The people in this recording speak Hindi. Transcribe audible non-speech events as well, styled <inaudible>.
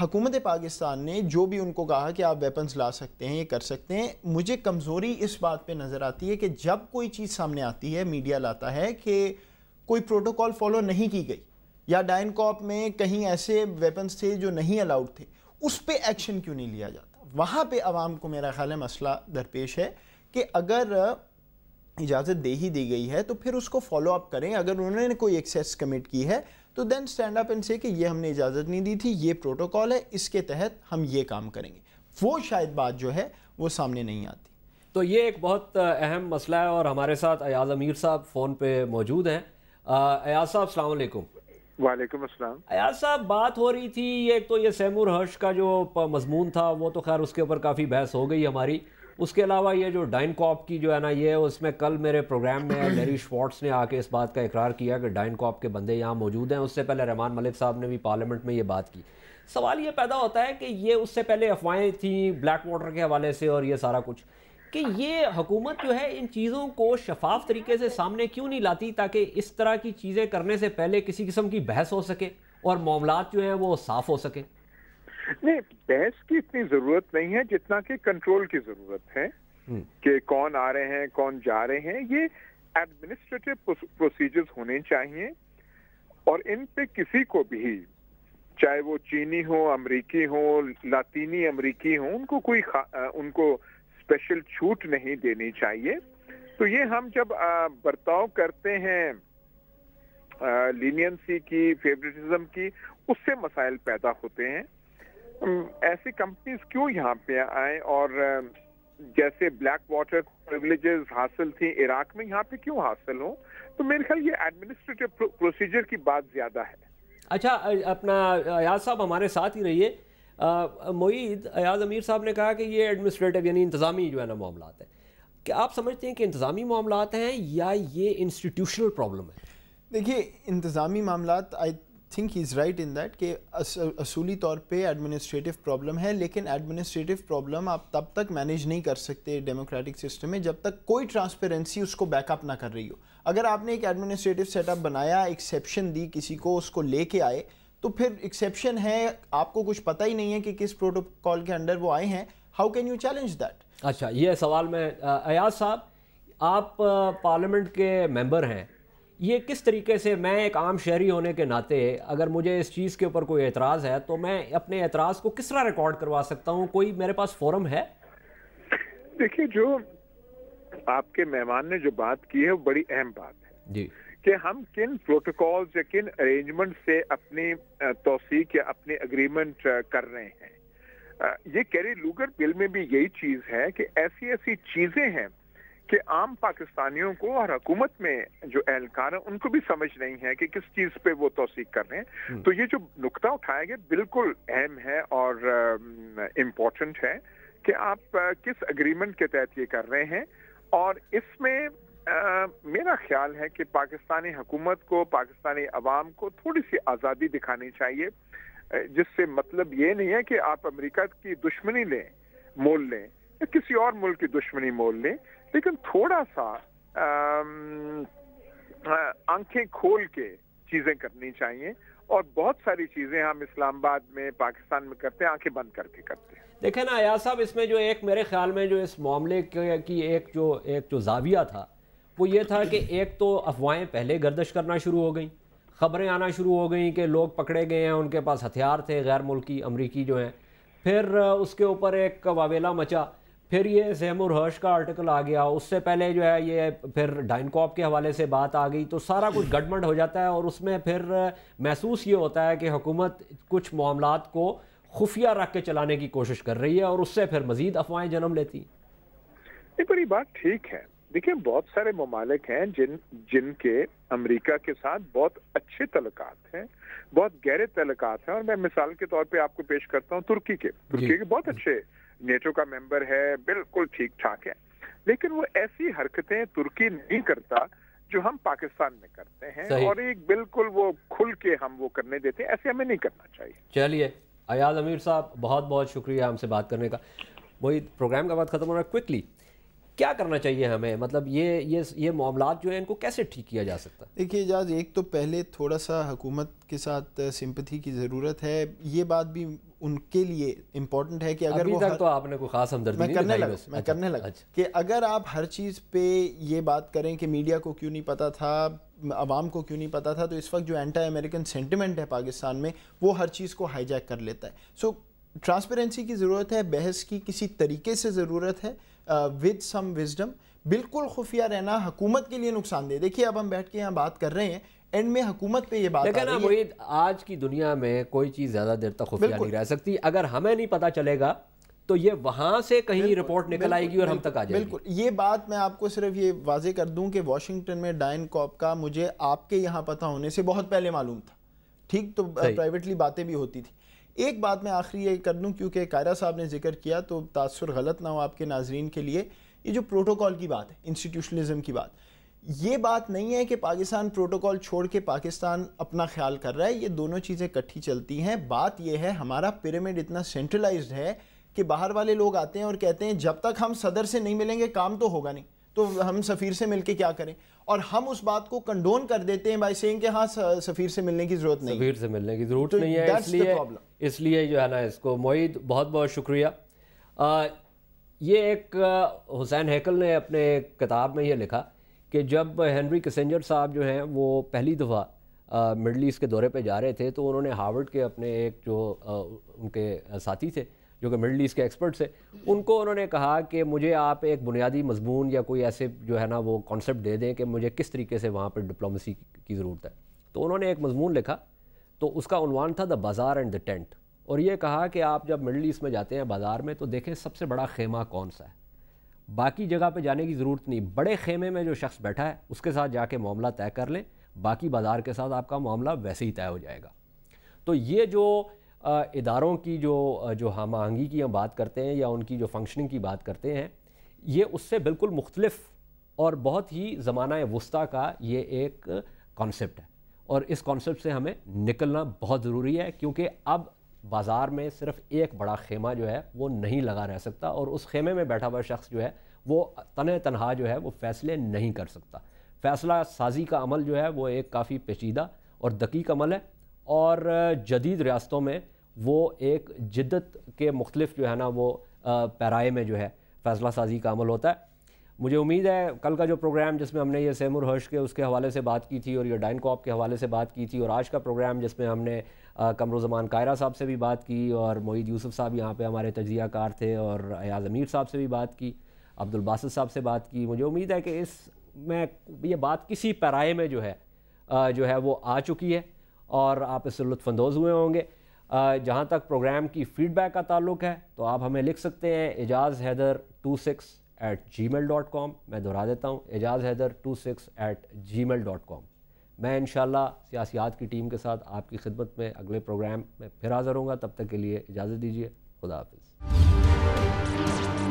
हुकूमत पाकिस्तान ने जो भी उनको कहा कि आप वेपन्स ला सकते हैं ये कर सकते हैं मुझे कमज़ोरी इस बात पे नज़र आती है कि जब कोई चीज़ सामने आती है मीडिया लाता है कि कोई प्रोटोकॉल फॉलो नहीं की गई या डाइन कॉप में कहीं ऐसे वेपन्स थे जो नहीं अलाउड थे उस पर एक्शन क्यों नहीं लिया जाता वहाँ पर आवाम को मेरा ख्याल है मसला दरपेश है कि अगर इजाज़त दे ही दी गई है तो फिर उसको फॉलो अप करें अगर उन्होंने कोई एक्सेस कमिट की है तो देन स्टैंड अप एंड से कि ये हमने इजाज़त नहीं दी थी ये प्रोटोकॉल है इसके तहत हम ये काम करेंगे वो शायद बात जो है वो सामने नहीं आती तो ये एक बहुत अहम मसला है और हमारे साथ अयाज अमीर साहब फ़ोन पे मौजूद हैं अयाज साहब अलैक्म वालेकुम अस्सलाम अयाज साहब बात हो रही थी एक तो ये सैमूर हर्ष का जो मजमून था वो तो खैर उसके ऊपर काफ़ी बहस हो गई हमारी उसके अलावा ये जो डाइन कॉप की जो है ना ये उसमें कल मेरे प्रोग्राम में <clears throat> लेरी श्वार्ट्स ने आके इस बात का इकरार किया कि डाइन कॉप के बंदे यहाँ मौजूद हैं उससे पहले रहमान मलिक साहब ने भी पार्लियामेंट में ये बात की सवाल ये पैदा होता है कि ये उससे पहले अफवाहें थी ब्लैक वाटर के हवाले से और ये सारा कुछ कि ये हुकूमत जो है इन चीज़ों को शफाफ तरीके से सामने क्यों नहीं लाती ताकि इस तरह की चीज़ें करने से पहले किसी किस्म की बहस हो सके और मामला जो है वो साफ हो सके नहीं बहस की इतनी ज़रूरत नहीं है जितना कि कंट्रोल की ज़रूरत है हम्म। कि कौन आ रहे हैं कौन जा रहे हैं ये एडमिनिस्ट्रेटिव प्रोसीजर्स होने चाहिए और इन पे किसी को भी चाहे वो चीनी हो अमरीकी हो लातीनी अमरीकी हो उनको कोई उनको स्पेशल छूट नहीं देनी चाहिए तो ये हम जब बर्ताव करते हैं लीनियंसी की फेवरेटिज्म की उससे मसाइल पैदा होते हैं ऐसी कंपनीज क्यों यहाँ पे आए और जैसे ब्लैक वाटर प्रिविलेजेस हासिल थी इराक में यहाँ पे क्यों हासिल हो तो मेरे ख्याल ये एडमिनिस्ट्रेटिव प्रोसीजर की बात ज्यादा है अच्छा अपना याद साहब हमारे साथ ही रहिए मोईद अयाज अमीर साहब ने कहा कि ये एडमिनिस्ट्रेटिव यानी इंतज़ामी जो है ना मामला है क्या आप समझते हैं कि इंतज़ामी मामला हैं या ये इंस्टीट्यूशनल प्रॉब्लम है देखिए इंतज़ामी मामला I think he is right in that कि असूली तौर पे एडमिनिस्ट्रेटिव प्रॉब्लम है लेकिन एडमिनिस्ट्रेटिव प्रॉब्लम आप तब तक मैनेज नहीं कर सकते डेमोक्रेटिक सिस्टम में जब तक कोई ट्रांसपेरेंसी उसको बैकअप ना कर रही हो अगर आपने एक एडमिनिस्ट्रेटिव सेटअप बनाया एक्सेप्शन दी किसी को उसको लेके आए तो फिर एक्सेप्शन है आपको कुछ पता ही नहीं है कि किस प्रोटोकॉल के अंडर वो आए हैं how can you challenge that अच्छा ये सवाल मैं अयाज साहब आप पार्लियामेंट के मेंबर हैं ये किस तरीके से मैं एक आम शहरी होने के नाते अगर मुझे इस चीज़ के ऊपर कोई एतराज़ है तो मैं अपने एतराज़ को किस तरह रिकॉर्ड करवा सकता हूँ कोई मेरे पास फोरम है देखिए जो आपके मेहमान ने जो बात की है वो बड़ी अहम बात है जी कि हम किन प्रोटोकॉल्स या किन अरेंजमेंट से अपनी तोसीक या अपने अग्रीमेंट कर रहे हैं ये कैरी लूगर बिल में भी यही चीज़ है कि ऐसी ऐसी चीज़ें हैं कि आम पाकिस्तानियों को और हुकूमत में जो एहलकार है उनको भी समझ नहीं है कि किस चीज़ पे वो तोसीक कर रहे हैं हम्म। तो ये जो नुकता उठाया गया बिल्कुल अहम है और इम्पोर्टेंट है कि आप किस अग्रीमेंट के तहत ये कर रहे हैं और इसमें आ, मेरा ख्याल है कि पाकिस्तानी हुकूमत को पाकिस्तानी अवाम को थोड़ी सी आज़ादी दिखानी चाहिए जिससे मतलब ये नहीं है कि आप अमेरिका की दुश्मनी लें मोल लें या किसी और मुल्क की दुश्मनी मोल लें लेकिन थोड़ा सा आंखें खोल के चीज़ें करनी चाहिए और बहुत सारी चीज़ें हम इस्लामाबाद में पाकिस्तान में करते हैं आंखें बंद करके करते हैं देखें ना अयाज साहब इसमें जो एक मेरे ख्याल में जो इस मामले की एक जो एक जो जाविया था वो ये था कि एक तो अफवाहें पहले गर्दश करना शुरू हो गई ख़बरें आना शुरू हो गई कि लोग पकड़े गए हैं उनके पास हथियार थे गैर मुल्की अमरीकी जो हैं फिर उसके ऊपर एक वावेला मचा फिर ये सहमर हर्ष का आर्टिकल आ गया उससे पहले जो है ये फिर डाइनकॉप के हवाले से बात आ गई तो सारा कुछ गडमंड हो जाता है और उसमें फिर महसूस ये होता है कि हुकूमत कुछ मामलों को खुफिया रख के चलाने की कोशिश कर रही है और उससे फिर मज़ीद अफवाहें जन्म लेती बड़ी बात ठीक है देखिए बहुत सारे ममालिक हैं जिन जिनके अमेरिका के साथ बहुत अच्छे तलक हैं बहुत गहरे तलक हैं और मैं मिसाल के तौर पे आपको पेश करता हूँ तुर्की के तुर्की के बहुत अच्छे नेटो का मेंबर है बिल्कुल ठीक ठाक है लेकिन वो ऐसी हरकतें तुर्की नहीं करता जो हम पाकिस्तान में करते हैं और एक बिल्कुल वो खुल के हम वो करने देते हैं ऐसे हमें नहीं करना चाहिए चलिए अयाज अमीर साहब बहुत बहुत शुक्रिया हमसे बात करने का वही प्रोग्राम का बात खत्म हो रहा है क्विकली क्या करना चाहिए हमें मतलब ये ये ये मामला जो है इनको कैसे ठीक किया जा सकता है देखिए एजाज एक तो पहले थोड़ा सा हुकूमत के साथ सिंपथी की ज़रूरत है ये बात भी उनके लिए इम्पोर्टेंट है कि अगर अभी वो तक हर... तो आपने कोई खास हमदर्दी मैं करने लगा मैं अच्छा, करने लगा अच्छा। कि अगर आप हर चीज़ पे ये बात करें कि मीडिया को क्यों नहीं पता था आवाम को क्यों नहीं पता था तो इस वक्त जो एंटी अमेरिकन सेंटिमेंट है पाकिस्तान में वो हर चीज़ को हाईजैक कर लेता है सो ट्रांसपेरेंसी की ज़रूरत है बहस की किसी तरीके से ज़रूरत है विद सम विजडम बिल्कुल खुफिया रहना हुकूमत के लिए नुकसानदेह देखिए अब हम बैठ के यहाँ बात कर रहे हैं एंड में हुकूमत पे ये बात लेकिन आ रही है। आज की दुनिया में कोई चीज़ ज़्यादा देर तक खुफिया नहीं रह सकती अगर हमें नहीं पता चलेगा तो ये वहाँ से कहीं रिपोर्ट निकल आएगी और हम तक आ जाएगी बिल्कुल ये बात मैं आपको सिर्फ ये वाजे कर दूँ कि वाशिंगटन में डाइन कॉप का मुझे आपके यहाँ पता होने से बहुत पहले मालूम था ठीक तो प्राइवेटली uh, बातें भी होती थी एक बात मैं आखिरी ये कर दूँ क्योंकि कायरा साहब ने जिक्र किया तो तासर गलत ना हो आपके नाजरन के लिए ये जो प्रोटोकॉल की बात है इंस्टीट्यूशनलिज़म की बात ये बात नहीं है कि पाकिस्तान प्रोटोकॉल छोड़ के पाकिस्तान अपना ख्याल कर रहा है ये दोनों चीज़ें इकट्ठी चलती हैं बात यह है हमारा पिरामिड इतना सेंट्रलाइज्ड है कि बाहर वाले लोग आते हैं और कहते हैं जब तक हम सदर से नहीं मिलेंगे काम तो होगा नहीं तो हम सफ़ीर से मिलके क्या करें और हम उस बात को कंडोन कर देते हैं बाई सेंग के हाँ सफ़ीर से मिलने की ज़रूरत नहीं सफ़ीर से मिलने की ज़रूरत तो नहीं है इसलिए इसलिए जो है ना इसको मोईद बहुत बहुत शुक्रिया आ, ये एक हुसैन हैकल ने अपने किताब में ये लिखा कि जब हेनरी कसेंजर साहब जो हैं वो पहली दफ़ा मिडल ईस्ट के दौरे पर जा रहे थे तो उन्होंने हार्वर्ड के अपने एक जो आ, उनके साथी थे जो कि मिडल ईस्ट के एक्सपर्ट्स हैं उनको उन्होंने कहा कि मुझे आप एक बुनियादी मजमून या कोई ऐसे जो है ना वो कॉन्सेप्ट दे दें कि मुझे किस तरीके से वहाँ पर डिप्लोमेसी की ज़रूरत है तो उन्होंने एक मजमून लिखा तो उसका उनवान था द बाज़ार एंड द टेंट और ये कहा कि आप जब मिडल ईस्ट में जाते हैं बाज़ार में तो देखें सबसे बड़ा खेमा कौन सा है बाकी जगह पर जाने की ज़रूरत नहीं बड़े खेमे में जो शख्स बैठा है उसके साथ जाके मामला तय कर लें बाकी बाज़ार के साथ आपका मामला वैसे ही तय हो जाएगा तो ये जो इदारों की जो जो हम आहंगी की हम बात करते हैं या उनकी जो फंक्शनिंग की बात करते हैं ये उससे बिल्कुल मुख्तलफ और बहुत ही ज़माना वस्ता का ये एक कॉन्सेप्ट है और इस कॉन्सेप्ट से हमें निकलना बहुत ज़रूरी है क्योंकि अब बाज़ार में सिर्फ एक बड़ा खेमा जो है वो नहीं लगा रह सकता और उस खेमे में बैठा हुआ शख्स जो है वो तन तनहा जो है वो फ़ैसले नहीं कर सकता फ़ैसला साजी का अमल जो है वो एक काफ़ी पेचीदा और दकीक अमल है और जदीद रियासतों में वो एक जिद्दत के मुख्तलिफ जो है ना वो पैराए में जो है फ़ैसला साजी का अमल होता है मुझे उम्मीद है कल का जो प्रोग्राम जिसमें हमने ये सैमुर हर्ष के उसके हवाले से बात की थी और ये डाइन कॉप के हवाले से बात की थी और आज का प्रोग्राम जिसमें हमने कमरुज़मान कायरा साहब से भी बात की और मोहीद यूसुफ साहब यहाँ पे हमारे तजिया कार थे और अयाज अमीर साहब से भी बात की अब्दुलबास साहब से बात की मुझे उम्मीद है कि इस में ये बात किसी पैराए में जो है जो है वो आ चुकी है और आप इससे लुफानंदोज़ हुए होंगे जहाँ तक प्रोग्राम की फ़ीडबैक का ताल्लुक है तो आप हमें लिख सकते हैं Ejaz Haider two six eight Gmail dot com मैं दोहरा देता हूँ Ejaz Haider two six eight Gmail dot com मैं इन सियासियात की टीम के साथ आपकी खिदमत में अगले प्रोग्राम में फिर हाजिर होंगे तब तक के लिए इजाज़त दीजिए खुदा हाफिज़